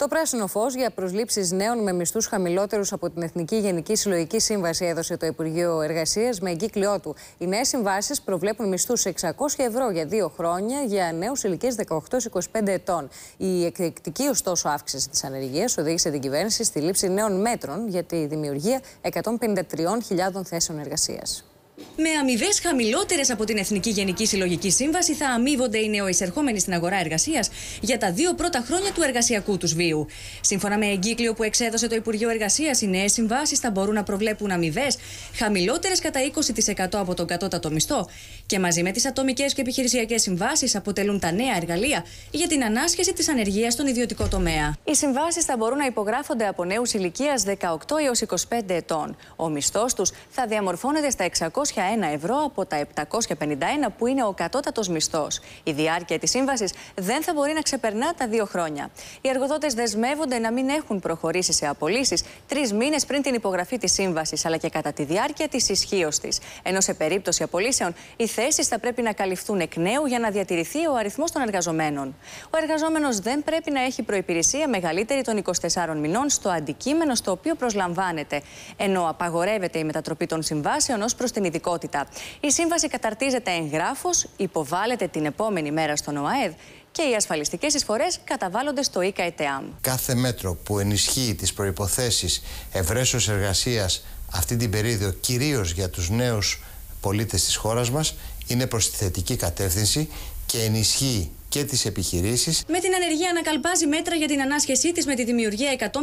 Το πράσινο φως για προσλήψεις νέων με μισθούς χαμηλότερους από την Εθνική Γενική Συλλογική Σύμβαση έδωσε το Υπουργείο Εργασίας με εγκύκλειό του. Οι νέες συμβάσεις προβλέπουν μισθούς 600 ευρώ για δύο χρόνια για νέους ηλικίες 18-25 ετών. Η εκρηκτική ωστόσο αύξηση της ανεργίας οδήγησε την κυβέρνηση στη λήψη νέων μέτρων για τη δημιουργία 153.000 θέσεων εργασίας. Με αμοιβές χαμηλότερες από την Εθνική Γενική Συλλογική Σύμβαση θα αμείβονται οι νεοεισερχόμενοι στην αγορά εργασίας για τα δύο πρώτα χρόνια του εργασιακού τους βίου. Σύμφωνα με εγκύκλιο που εξέδωσε το Υπουργείο Εργασίας, οι νέες συμβάσεις θα μπορούν να προβλέπουν αμοιβές χαμηλότερες κατά 20% από τον κατώτατο μισθό και μαζί με τις ατομικές και επιχειρησιακές συμβάσεις αποτελούν τα νέα εργαλεία για την ανάσχεση της ανεργίας στον ιδιωτικό τομέα. Οι συμβάσεις θα μπορούν να υπογράφονται από νέους ηλικίας 18 έω 25 ετών. Ο μισθός τους θα διαμορφώνεται στα 600 ευρώ από τα 751 που είναι ο κατώτατος μισθός. Η διάρκεια της σύμβασης δεν θα μπορεί να ξεπερνά τα δύο χρόνια. Οι εργοδότες δεσμεύονται να μην έχουν προχωρήσει σε απολύσεις τρεις μήνες πριν την υπογραφή της σύμβασης, αλλά και κατά τη διάρκεια της ισχύως της. Ενώ σε περίπτωση απολύσεων, οι θέσεις θα πρέπει να καλυφθούν εκ νέου για να διατηρηθεί ο αριθμός των εργαζομένων. Ο εργαζόμενος δεν πρέπει να έχει προπηρεσία μεγαλύτερη των 24 μηνών στο αντικείμενο στο οποίο προσλαμβάνεται, ενώ απαγορεύεται η μετατροπή των συμβάσεων ως προς την ειδικότητα. Η σύμβαση καταρτίζεται εγγράφο, υποβάλλεται την επόμενη μέρα στον ΟΑΕΔ και οι ασφαλιστικές εισφορές καταβάλλονται στο ΙΚΑ Κάθε μέτρο που ενισχύει τις προϋποθέσεις ευρέσεως εργασίας αυτή την περίοδο κυρίως για τους νέους πολίτες της χώρας μας είναι προς τη θετική κατεύθυνση και ενισχύει και τις επιχειρήσεις. Με την ανεργία ανακαλπάζει μέτρα για την ανάσχεσή της με τη δημιουργία 153.000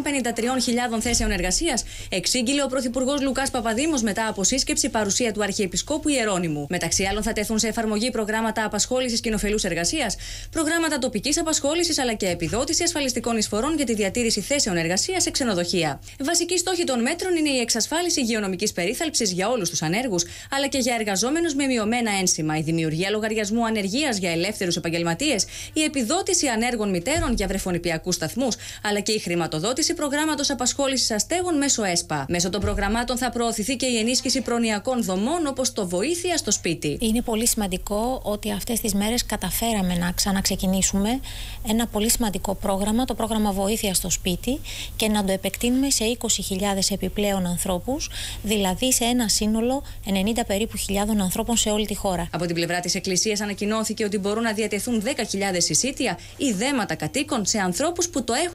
θέσεων εργασίας. εξήγηλε ο Πρωθυπουργός Λουκάς Παπαδήμος μετά από σύσκεψη παρουσία του Αρχιεπισκόπου Ιερώνυμου. Μεταξύ άλλων θα τεθούν σε εφαρμογή προγράμματα απασχόλησης κοινοφελούς εργασίας, προγράμματα τοπικής απασχόλησης, αλλά και επιδότηση ασφαλιστικών εισφορών για τη διατήρηση θέσεων εργασίας σε ξενοδοχεία. Βασική στόχη των μέτρων είναι η εξασφάλιση υγειονομικής περίθαλψης για όλους τους ανέργους, αλλά και για εργαζόμενους με μειωμένα ένσημα, η δημιουργία λογαριασμού ανεργίας για ελεύθερους επαγγελματίες η επιδότηση ανέργων μητέρων για βρεφονιπιακούς σταθμούς, αλλά και η χρηματοδότηση προγράμματος απασχόλησης αστέγων μέσω ΕΣΠΑ. Μέσω των προγραμμάτων θα προωθηθεί και η ενίσχυση προνοιακών δομών όπως το βοήθεια στο σπίτι. Είναι πολύ σημαντικό ότι αυτές τις μέρες καταφέραμε να ξαναξεκινήσουμε ένα πολύ σημαντικό πρόγραμμα, το πρόγραμμα Βοήθεια στο Σπίτι, και να το επεκτείνουμε σε 20.000 επιπλέον ανθρώπους, δηλαδή σε ένα σύνολο 90 περίπου χιλιάδων ανθρώπων σε όλη τη χώρα. Από την πλευρά της Εκκλησίας ανακοινώθηκε ότι μπορούν να διατεθούν 10.000 συσίτια ή δέματα κατοίκων σε ανθρώπους που το έχουν